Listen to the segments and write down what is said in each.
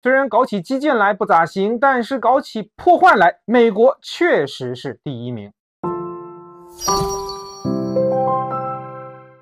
虽然搞起基建来不咋行，但是搞起破坏来，美国确实是第一名。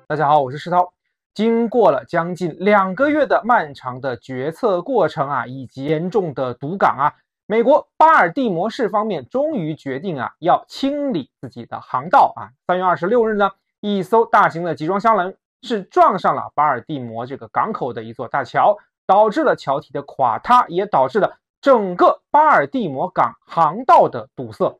大家好，我是石涛。经过了将近两个月的漫长的决策过程啊，以及严重的堵港啊，美国巴尔的摩市方面终于决定啊，要清理自己的航道啊。三月二十六日呢，一艘大型的集装箱轮是撞上了巴尔的摩这个港口的一座大桥。导致了桥体的垮塌，也导致了整个巴尔的摩港航道的堵塞。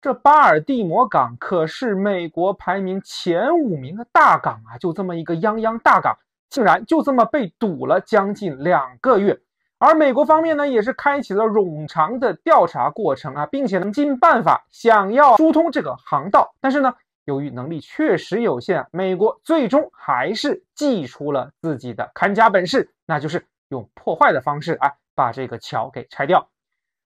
这巴尔的摩港可是美国排名前五名的大港啊！就这么一个泱泱大港，竟然就这么被堵了将近两个月。而美国方面呢，也是开启了冗长的调查过程啊，并且能尽办法想要疏通这个航道。但是呢，由于能力确实有限美国最终还是祭出了自己的看家本事，那就是。用破坏的方式啊，把这个桥给拆掉。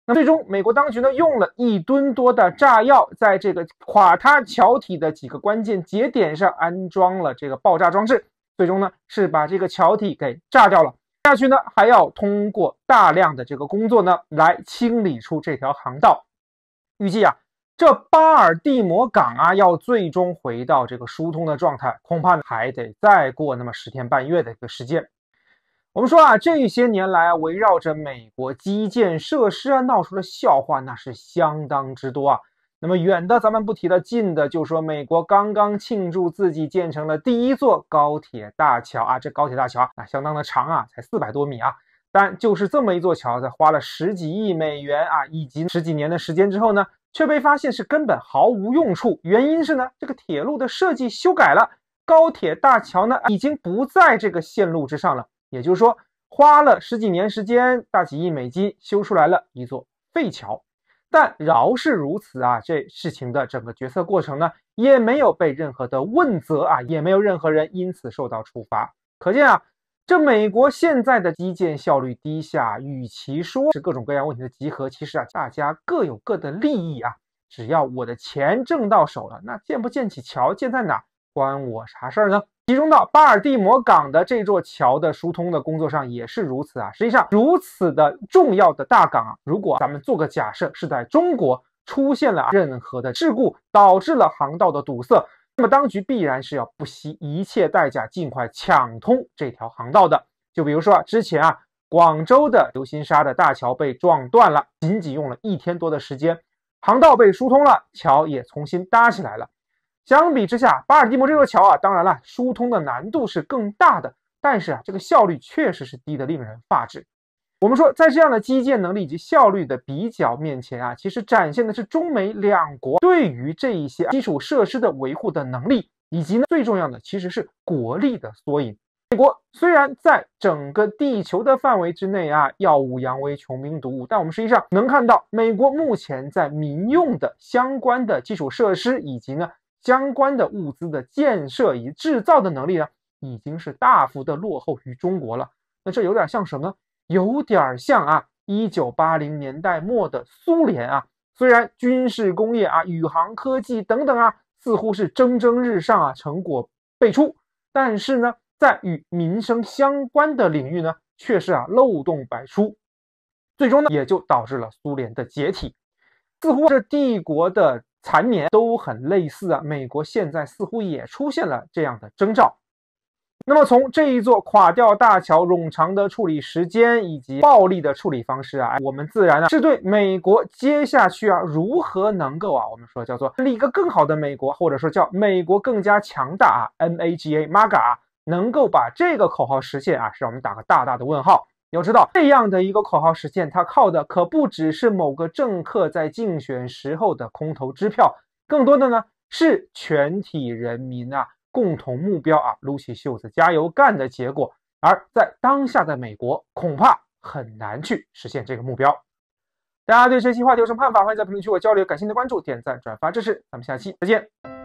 那最终，美国当局呢，用了一吨多的炸药，在这个垮塌桥体的几个关键节点上安装了这个爆炸装置，最终呢，是把这个桥体给炸掉了。下去呢，还要通过大量的这个工作呢，来清理出这条航道。预计啊，这巴尔的摩港啊，要最终回到这个疏通的状态，恐怕还得再过那么十天半月的一个时间。我们说啊，这些年来啊，围绕着美国基建设施啊闹出的笑话，那是相当之多啊。那么远的咱们不提了，近的就说美国刚刚庆祝自己建成了第一座高铁大桥啊，这高铁大桥啊，那相当的长啊，才四百多米啊。但就是这么一座桥，在花了十几亿美元啊，以及十几年的时间之后呢，却被发现是根本毫无用处。原因是呢，这个铁路的设计修改了，高铁大桥呢已经不在这个线路之上了。也就是说，花了十几年时间，大几亿美金修出来了一座废桥，但饶是如此啊，这事情的整个决策过程呢，也没有被任何的问责啊，也没有任何人因此受到处罚。可见啊，这美国现在的基建效率低下，与其说是各种各样问题的集合，其实啊，大家各有各的利益啊，只要我的钱挣到手了，那建不建起桥，建在哪？关我啥事儿呢？集中到巴尔的摩港的这座桥的疏通的工作上也是如此啊。实际上，如此的重要的大港啊，如果咱们做个假设，是在中国出现了任何的事故，导致了航道的堵塞，那么当局必然是要不惜一切代价，尽快抢通这条航道的。就比如说之前啊，广州的流心沙的大桥被撞断了，仅仅用了一天多的时间，航道被疏通了，桥也重新搭起来了。相比之下，巴尔的摩这座桥啊，当然了，疏通的难度是更大的，但是啊，这个效率确实是低得令人发指。我们说，在这样的基建能力以及效率的比较面前啊，其实展现的是中美两国对于这一些基础设施的维护的能力，以及呢，最重要的其实是国力的缩影。美国虽然在整个地球的范围之内啊，耀武扬威、穷兵黩武，但我们实际上能看到，美国目前在民用的相关的基础设施以及呢。相关的物资的建设及制造的能力呢，已经是大幅的落后于中国了。那这有点像什么？有点像啊，1980年代末的苏联啊。虽然军事工业啊、宇航科技等等啊，似乎是蒸蒸日上啊，成果辈出，但是呢，在与民生相关的领域呢，却是啊，漏洞百出，最终呢，也就导致了苏联的解体。似乎是帝国的。残年都很类似啊，美国现在似乎也出现了这样的征兆。那么从这一座垮掉大桥冗长的处理时间以及暴力的处理方式啊，我们自然呢是对美国接下去啊如何能够啊，我们说叫做立一个更好的美国，或者说叫美国更加强大啊，MAGA MAGA 能够把这个口号实现啊，是让我们打个大大的问号。要知道，这样的一个口号实现，它靠的可不只是某个政客在竞选时候的空头支票，更多的呢是全体人民呐共同目标啊，撸起袖子加油干的结果。而在当下的美国，恐怕很难去实现这个目标。大家对这期话题有什么看法？欢迎在评论区我交流。感谢您的，关注、点赞、转发、支持。咱们下期再见。